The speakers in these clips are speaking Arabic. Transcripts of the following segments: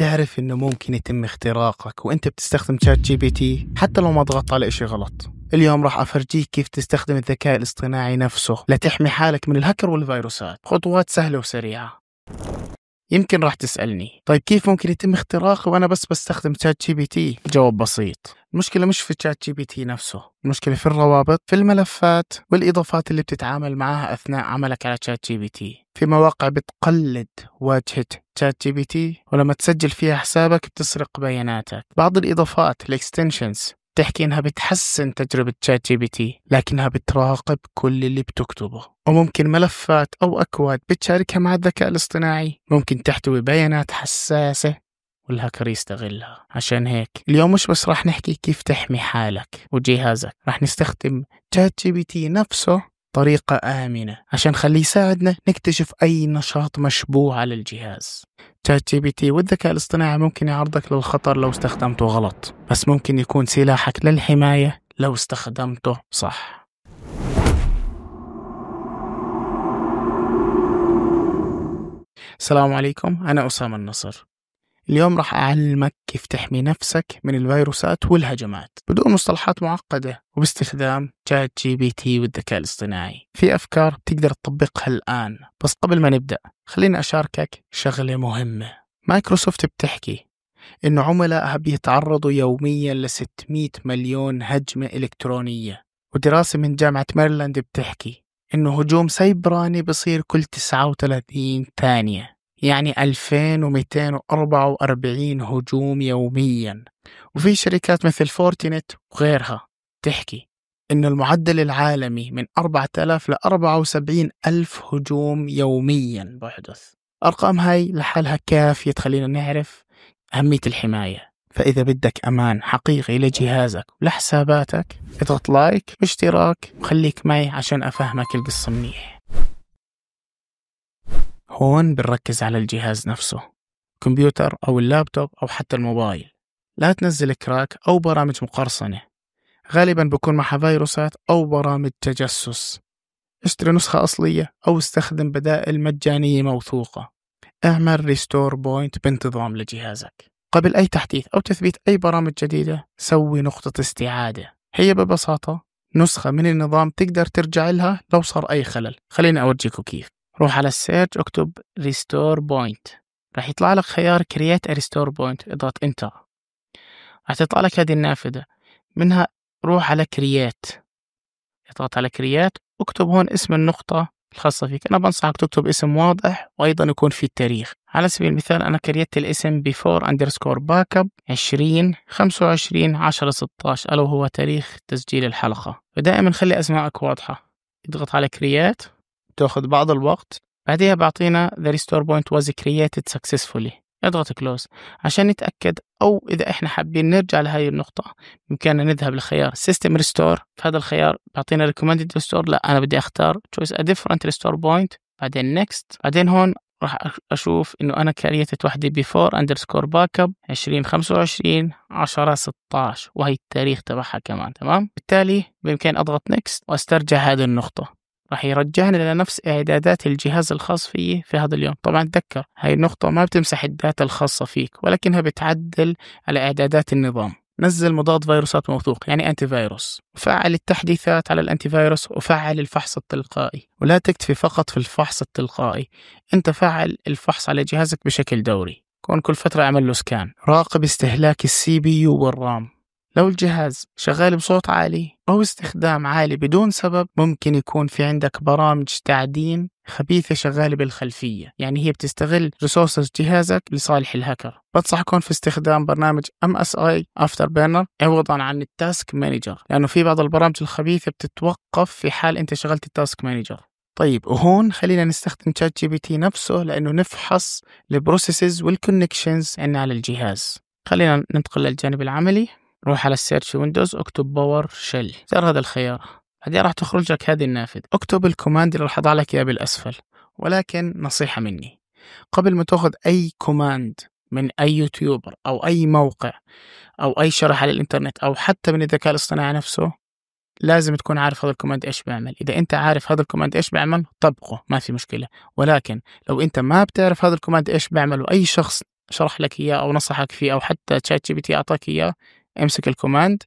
تعرف انه ممكن يتم اختراقك وانت بتستخدم شات جي بي تي حتى لو ما ضغطت على شيء غلط اليوم راح افرجيك كيف تستخدم الذكاء الاصطناعي نفسه لتحمي حالك من الهكر والفيروسات خطوات سهله وسريعه يمكن راح تسألني طيب كيف ممكن يتم اختراقي وأنا بس بستخدم تشات جي بي تي جواب بسيط المشكلة مش في تشات جي بي تي نفسه المشكلة في الروابط في الملفات والإضافات اللي بتتعامل معها أثناء عملك على تشات جي بي تي في مواقع بتقلد واجهة شات جي بي تي ولما تسجل فيها حسابك بتسرق بياناتك بعض الإضافات الاكستنشنز تحكي إنها بتحسن تجربة شات جي بي تي لكنها بتراقب كل اللي بتكتبه وممكن ملفات أو أكواد بتشاركها مع الذكاء الاصطناعي ممكن تحتوي بيانات حساسة والهاكر يستغلها عشان هيك اليوم مش بس راح نحكي كيف تحمي حالك وجهازك راح نستخدم شات جي بي تي نفسه طريقة آمنة عشان خليه يساعدنا نكتشف أي نشاط مشبوه على الجهاز تشات جي بي تي والذكاء الاصطناعي ممكن يعرضك للخطر لو استخدمته غلط بس ممكن يكون سلاحك للحماية لو استخدمته صح السلام عليكم أنا أسامة النصر اليوم راح أعلمك كيف تحمي نفسك من الفيروسات والهجمات بدون مصطلحات معقدة وباستخدام شات جي بي تي والذكاء الاصطناعي في أفكار بتقدر تطبقها الآن بس قبل ما نبدأ خليني أشاركك شغلة مهمة مايكروسوفت بتحكي إن عملائها بيتعرضوا يوميا ل 600 مليون هجمة إلكترونية ودراسة من جامعة ميرلاند بتحكي إنه هجوم سيبراني بصير كل 39 ثانية يعني 2244 هجوم يوميا وفي شركات مثل فورتينت وغيرها تحكي أن المعدل العالمي من 4000 ل 74 ألف هجوم يوميا بحدث أرقام هاي لحالها كافية تخلينا نعرف أهمية الحماية فإذا بدك أمان حقيقي لجهازك ولحساباتك اضغط لايك واشتراك وخليك معي عشان أفهمك القصة منيح هون بنركز على الجهاز نفسه كمبيوتر أو اللابتوب أو حتى الموبايل لا تنزل كراك أو برامج مقرصنة غالبا بكون معها فيروسات أو برامج تجسس اشتري نسخة أصلية أو استخدم بدائل مجانية موثوقة اعمل ريستور بوينت بانتظام لجهازك قبل أي تحديث أو تثبيت أي برامج جديدة سوي نقطة استعادة هي ببساطة نسخة من النظام تقدر ترجع لها لو صار أي خلل خليني أورجيكم كيف روح على السيرج اكتب ريستور بوينت راح يطلع لك خيار كرييت ريستور بوينت اضغط انتر راح تطلع لك هذه النافذة منها روح على كرييت اضغط على كرييت اكتب هون اسم النقطة الخاصة فيك أنا بنصحك تكتب اسم واضح وأيضا يكون في التاريخ على سبيل المثال أنا كريت الاسم before underscore backup 20 25 10 16 ألا وهو تاريخ تسجيل الحلقة ودائما خلي اسمائك واضحة اضغط على كرييت تاخذ بعض الوقت بعدها بعطينا the restore point was created successfully اضغط كلوز عشان نتأكد أو إذا إحنا حابين نرجع لهي النقطة بإمكاننا نذهب لخيار سيستم ريستور في هذا الخيار بيعطينا ريكومندد ريستور لا أنا بدي أختار تشويس ا ديفرنت ريستور بوينت بعدين نكست بعدين هون راح أشوف إنه أنا كريتت وحدة before باك اب 2025 10 16 وهي التاريخ تبعها كمان تمام بالتالي بإمكاني أضغط نكست وأسترجع هذه النقطة راح يرجعنا لنفس إعدادات الجهاز الخاص فيه في هذا اليوم طبعا تذكر هاي النقطة ما بتمسح الداتا الخاصة فيك ولكنها بتعدل على إعدادات النظام نزل مضاد فيروسات موثوق يعني أنتي فيروس فعل التحديثات على الأنتي فيروس وفعل الفحص التلقائي ولا تكتفي فقط في الفحص التلقائي أنت فعل الفحص على جهازك بشكل دوري كون كل فترة أعمل له سكان راقب استهلاك السي بي يو والرام لو الجهاز شغال بصوت عالي أو استخدام عالي بدون سبب ممكن يكون في عندك برامج تعدين خبيثة شغالة بالخلفية يعني هي بتستغل ريسورسز جهازك لصالح الهكر بنصحكم في استخدام برنامج ام اس اي افتر بيرنر عوضا عن التاسك مانجر لانه في بعض البرامج الخبيثه بتتوقف في حال انت شغلت التاسك مانجر طيب وهون خلينا نستخدم تشات جي بي تي نفسه لانه نفحص البروسيسز والكونكشنز عندنا على الجهاز خلينا ننتقل للجانب العملي روح على السيرش ويندوز اكتب باور شيل اختار هذا الخيار بعدين راح تخرج لك هذه النافذة اكتب الكوماند اللي راح اضع لك اياه بالاسفل ولكن نصيحة مني قبل ما تاخذ اي كوماند من اي يوتيوبر او اي موقع او اي شرح على الانترنت او حتى من الذكاء الاصطناعي نفسه لازم تكون عارف هذا الكوماند ايش بيعمل اذا انت عارف هذا الكوماند ايش بيعمل طبقه ما في مشكله ولكن لو انت ما بتعرف هذا الكوماند ايش بيعمل واي شخص شرح لك اياه او نصحك فيه او حتى تشات جي بي تي اعطاك اياه امسك الكوماند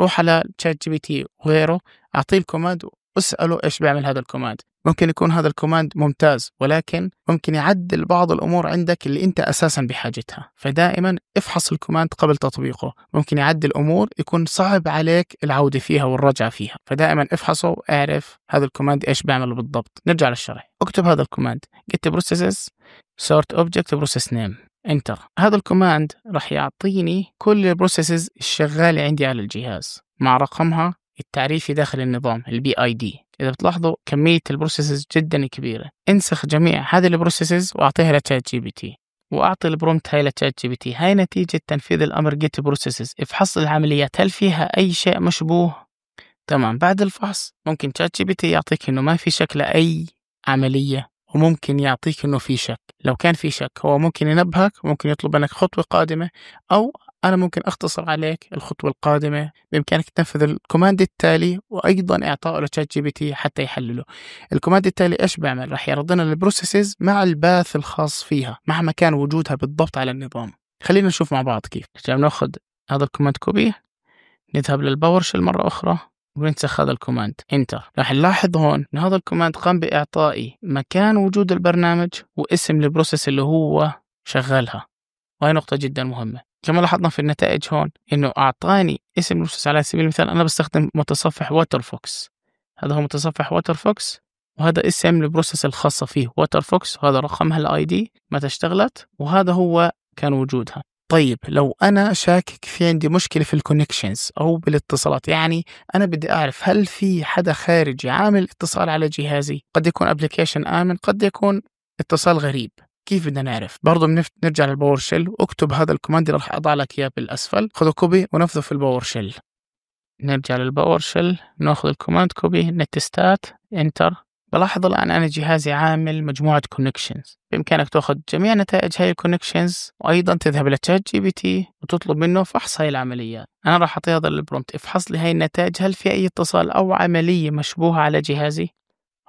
روح على تشات جي بي تي وغيره اعطيه الكوماند واساله ايش بيعمل هذا الكوماند ممكن يكون هذا الكوماند ممتاز ولكن ممكن يعدل بعض الامور عندك اللي انت اساسا بحاجتها فدائما افحص الكوماند قبل تطبيقه ممكن يعدل امور يكون صعب عليك العوده فيها والرجعه فيها فدائما افحصه واعرف هذا الكوماند ايش بيعمل بالضبط نرجع للشرح اكتب هذا الكوماند جيت processes sort object process name انتر هذا الكوماند راح يعطيني كل البروسيسز الشغالة عندي على الجهاز مع رقمها التعريفي داخل النظام البي اي دي اذا بتلاحظوا كميه البروسيسز جدا كبيره انسخ جميع هذه البروسيسز واعطيها لتشات جي بي تي واعطي البرومت هاي لتشات جي بي تي هاي نتيجه تنفيذ الامر جيت بروسيسز افحص العمليات هل فيها اي شيء مشبوه تمام بعد الفحص ممكن تشات جي بي تي يعطيك انه ما في شكل اي عمليه وممكن يعطيك انه في شك لو كان في شك هو ممكن ينبهك ممكن يطلب منك خطوه قادمه او انا ممكن اختصر عليك الخطوه القادمه بامكانك تنفذ الكوماند التالي وايضا اعطائه لتشات جي بي تي حتى يحلله الكوماند التالي ايش بيعمل راح يعرض لنا البروسيسز مع الباث الخاص فيها مع مكان وجودها بالضبط على النظام خلينا نشوف مع بعض كيف نرجع ناخذ هذا الكوماند كوبي نذهب للباورشل مره اخرى وننسخ هذا الكوماند انتر راح نلاحظ هون ان هذا الكوماند قام باعطائي مكان وجود البرنامج واسم البروسيس اللي هو شغلها وهي نقطة جدا مهمة كما لاحظنا في النتائج هون انه اعطاني اسم البروسيس على سبيل المثال انا بستخدم متصفح واتر فوكس هذا هو متصفح واتر فوكس وهذا اسم البروسيس الخاصة فيه واتر فوكس وهذا رقمها الاي دي متى اشتغلت وهذا هو كان وجودها طيب لو انا شاكك في عندي مشكله في الكونكشنز او بالاتصالات يعني انا بدي اعرف هل في حدا خارجي عامل اتصال على جهازي قد يكون ابلكيشن امن قد يكون اتصال غريب كيف بدنا نعرف برضه بنف... نرجع للباور شيل اكتب هذا الكوماند اللي راح اضع لك اياه بالاسفل خذوا كوبي ونفذه في الباور شيل نرجع للباور شيل ناخذ الكوماند كوبي نتستات انتر بلاحظ الآن أنا جهازي عامل مجموعة كونكشنز بإمكانك تأخذ جميع نتائج هاي الكونكشنز وأيضا تذهب لتشات جي بي تي وتطلب منه فحص هاي العمليات أنا راح أعطي هذا البرومت افحص لي هاي النتائج هل في أي اتصال أو عملية مشبوهة على جهازي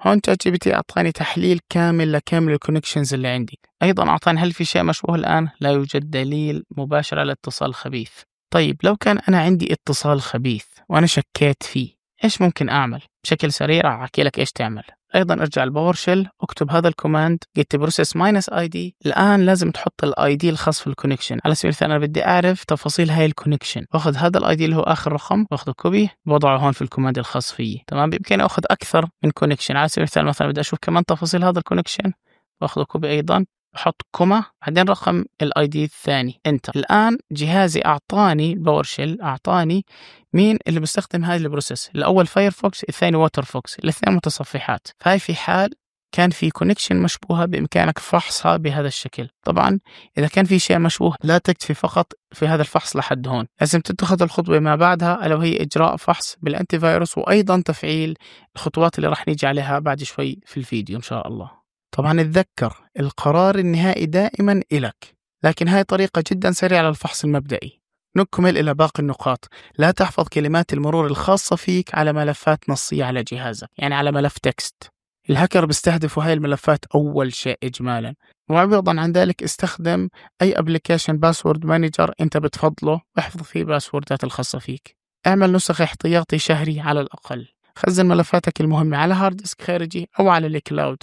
هون تشات جي بي تي أعطاني تحليل كامل لكامل الكونكشنز اللي عندي أيضا أعطاني هل في شيء مشبوه الآن لا يوجد دليل مباشر على اتصال خبيث طيب لو كان أنا عندي اتصال خبيث وأنا شكيت فيه إيش ممكن أعمل؟ بشكل سريع أحكي لك إيش تعمل ايضا ارجع الباور شيل اكتب هذا الكوماند جيت بروسيس ماينس اي دي الان لازم تحط الاي دي الخاص في الكونكشن على سبيل المثال انا بدي اعرف تفاصيل هاي الكونكشن باخذ هذا الاي دي اللي هو اخر رقم باخذه كوبي بوضعه هون في الكوماند الخاص فيه تمام بامكاني اخذ اكثر من كونكشن على سبيل المثال مثلا بدي اشوف كمان تفاصيل هذا الكونكشن باخذه كوبي ايضا احط كومة بعدين رقم الاي دي الثاني انتر الان جهازي اعطاني شيل اعطاني مين اللي بيستخدم هذه البروسيس الاول فايرفوكس الثاني ووترفوكس الاثنين متصفحات فهي في حال كان في كونكشن مشبوهة بإمكانك فحصها بهذا الشكل طبعا إذا كان في شيء مشبوه لا تكتفي فقط في هذا الفحص لحد هون لازم تتخذ الخطوة ما بعدها ألا وهي إجراء فحص بالأنتي فايروس وأيضا تفعيل الخطوات اللي راح نيجي عليها بعد شوي في الفيديو إن شاء الله طبعا اتذكر القرار النهائي دائما إلك لكن هاي طريقة جدا سريعة للفحص المبدئي نكمل إلى باقي النقاط لا تحفظ كلمات المرور الخاصة فيك على ملفات نصية على جهازك يعني على ملف تكست الهكر بيستهدف هاي الملفات أول شيء إجمالا وعوضا عن ذلك استخدم أي أبليكيشن باسورد مانجر أنت بتفضله واحفظ فيه باسوردات الخاصة فيك اعمل نسخ احتياطي شهري على الأقل خزن ملفاتك المهمة على هارد ديسك خارجي أو على الكلاود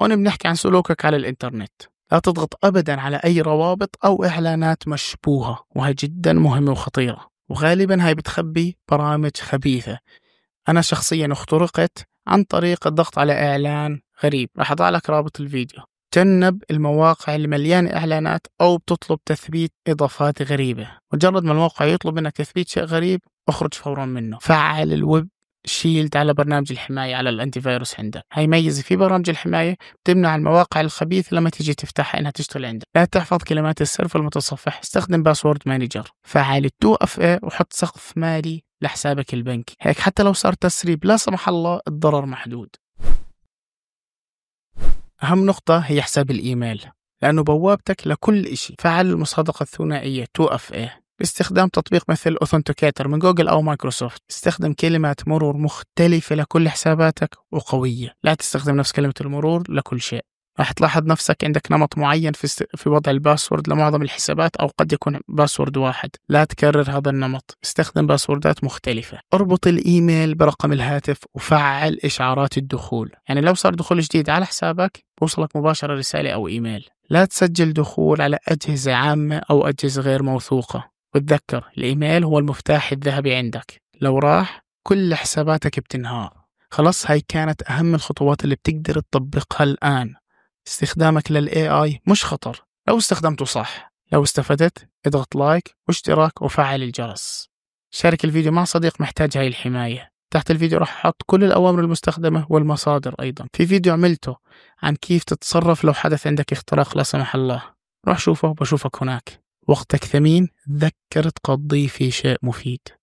هون بنحكي عن سلوكك على الإنترنت لا تضغط أبدا على أي روابط أو إعلانات مشبوهة وهي جدا مهمة وخطيرة وغالبا هاي بتخبي برامج خبيثة أنا شخصيا اخترقت عن طريق الضغط على إعلان غريب راح أضع لك رابط الفيديو تجنب المواقع المليانة إعلانات أو بتطلب تثبيت إضافات غريبة مجرد ما الموقع يطلب منك تثبيت شيء غريب اخرج فورا منه فعل الويب شيلد على برنامج الحماية على الأنتي فيروس عندك ميزة في برامج الحماية بتمنع المواقع الخبيثة لما تيجي تفتحها إنها تشتغل عندك لا تحفظ كلمات السر في المتصفح استخدم باسورد مانجر فعال التو اف اي وحط سقف مالي لحسابك البنكي هيك حتى لو صار تسريب لا سمح الله الضرر محدود أهم نقطة هي حساب الإيميل لأنه بوابتك لكل إشي فعل المصادقة الثنائية 2FA باستخدام تطبيق مثل اوثنتيكيتر من جوجل أو مايكروسوفت استخدم كلمات مرور مختلفة لكل حساباتك وقوية لا تستخدم نفس كلمة المرور لكل شيء راح تلاحظ نفسك عندك نمط معين في است... في وضع الباسورد لمعظم الحسابات او قد يكون باسورد واحد، لا تكرر هذا النمط، استخدم باسوردات مختلفة، اربط الايميل برقم الهاتف وفعل اشعارات الدخول، يعني لو صار دخول جديد على حسابك بوصلك مباشرة رسالة او ايميل، لا تسجل دخول على اجهزة عامة او اجهزة غير موثوقة، وتذكر الإيميل هو المفتاح الذهبي عندك لو راح كل حساباتك بتنهار خلاص هاي كانت أهم الخطوات اللي بتقدر تطبقها الآن استخدامك للاي اي مش خطر لو استخدمته صح لو استفدت اضغط لايك واشتراك وفعل الجرس شارك الفيديو مع صديق محتاج هاي الحماية تحت الفيديو راح أحط كل الأوامر المستخدمة والمصادر أيضا في فيديو عملته عن كيف تتصرف لو حدث عندك اختراق لا سمح الله روح شوفه وبشوفك هناك وقتك ثمين تذكر تقضيه في شيء مفيد